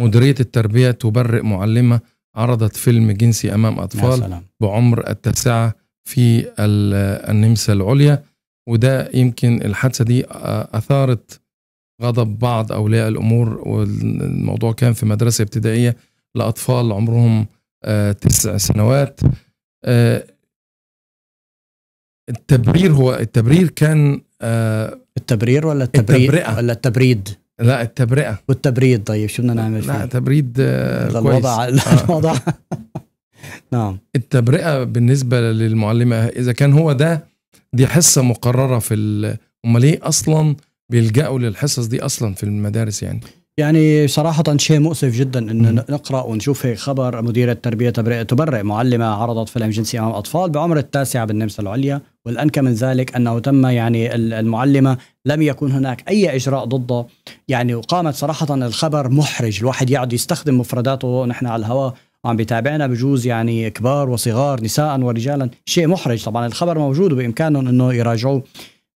مديرية التربية تبرئ معلمة عرضت فيلم جنسي أمام أطفال بعمر التاسعة في النمسا العليا وده يمكن الحادثة دي آه، أثارت غضب بعض أولياء الأمور والموضوع كان في مدرسة ابتدائية لأطفال عمرهم آه، تسع سنوات آه، التبرير هو التبرير كان التبرير ولا التبرير التبرئة ولا التبريد لا التبرئه والتبريد طيب شو بدنا نعمل فيه؟ آه، لا تبريد الوضع كويس. الوضع آه. نعم التبرئه بالنسبه للمعلمه اذا كان هو ده دي حصه مقرره في امال ليه اصلا بيلجأوا للحصص دي اصلا في المدارس يعني يعني صراحة شيء مؤسف جدا انه نقرا ونشوف هيك خبر مديرة تربية تبرئ معلمة عرضت فيلم جنسي امام اطفال بعمر التاسعة بالنمسا العليا والانكى من ذلك انه تم يعني المعلمة لم يكن هناك اي اجراء ضده يعني وقامت صراحة الخبر محرج الواحد يقعد يستخدم مفرداته ونحن على الهواء وعم بيتابعنا بجوز يعني كبار وصغار نساء ورجالا شيء محرج طبعا الخبر موجود وبامكانهم انه يراجعوه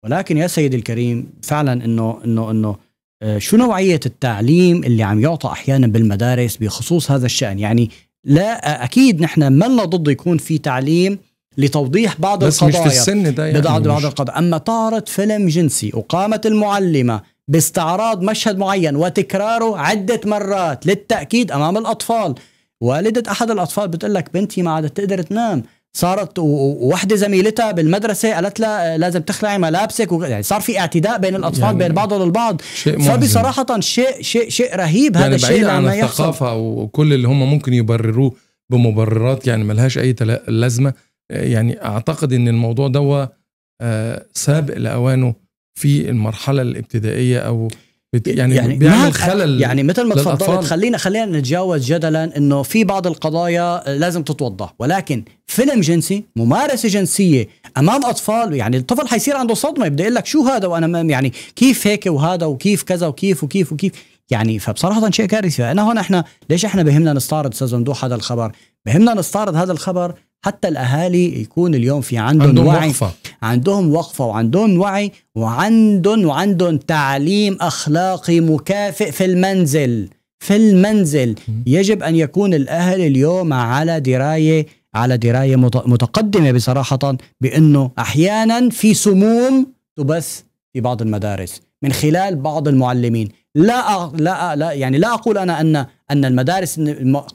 ولكن يا سيدي الكريم فعلا انه انه انه آه، شو نوعية التعليم اللي عم يعطى أحيانا بالمدارس بخصوص هذا الشأن يعني لا آه، أكيد نحن لنا ضد يكون في تعليم لتوضيح بعض بس القضايا بس مش في السن ده يعني بعض بعض القضايا أما طارت فيلم جنسي وقامت المعلمة باستعراض مشهد معين وتكراره عدة مرات للتأكيد أمام الأطفال والدة أحد الأطفال بتقول لك بنتي ما عادت تقدر تنام صارت وواحده زميلتها بالمدرسه قالت لها آه، لازم تخلعي ملابسك يعني صار في اعتداء بين الاطفال يعني بين بعضهم البعض شيء فبصراحه شيء شيء شيء رهيب يعني هذا الشيء بعيد عن الثقافه وكل اللي هم ممكن يبرروه بمبررات يعني ملهاش اي لازمه آه، يعني اعتقد ان الموضوع ده آه، سابق لاوانه في المرحله الابتدائيه او يعني, يعني بيعمل خلل يعني مثل ما تفضلت خلينا خلينا نتجاوز جدلا انه في بعض القضايا لازم تتوضح ولكن فيلم جنسي ممارسه جنسيه امام اطفال يعني الطفل حيصير عنده صدمه بده يقول لك شو هذا وانا يعني كيف هيك وهذا وكيف كذا وكيف وكيف وكيف يعني فبصراحه شيء كارثي انا هون احنا ليش احنا بهمنا نستعرض استاذ ممدوح هذا الخبر بهمنا نستعرض هذا الخبر حتى الاهالي يكون اليوم في عندهم, عندهم وعي وقفة. عندهم وقفه وعندهم وعي وعندهم وعندهم تعليم اخلاقي مكافئ في المنزل في المنزل يجب ان يكون الاهل اليوم على درايه على درايه متقدمه بصراحه بانه احيانا في سموم تبث في بعض المدارس من خلال بعض المعلمين لا لا لا يعني لا اقول انا ان ان المدارس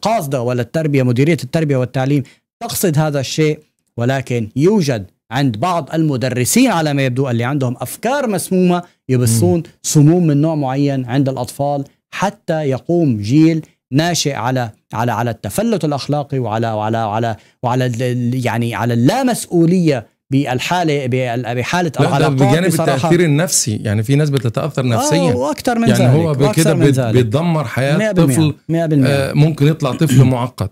قاصده ولا التربيه مديريه التربيه والتعليم تقصد هذا الشيء ولكن يوجد عند بعض المدرسين على ما يبدو اللي عندهم افكار مسمومه يبثون سموم من نوع معين عند الاطفال حتى يقوم جيل ناشئ على على على التفلت الاخلاقي وعلى وعلى وعلى وعلى يعني على اللامسؤوليه بالحاله بحاله العلاقات بجانب التاثير النفسي يعني في ناس بتتاثر آه، نفسيا يعني واكثر من يعني ذلك يعني هو كده بيدمر حياه طفل 100%. 100%. آه ممكن يطلع طفل معقد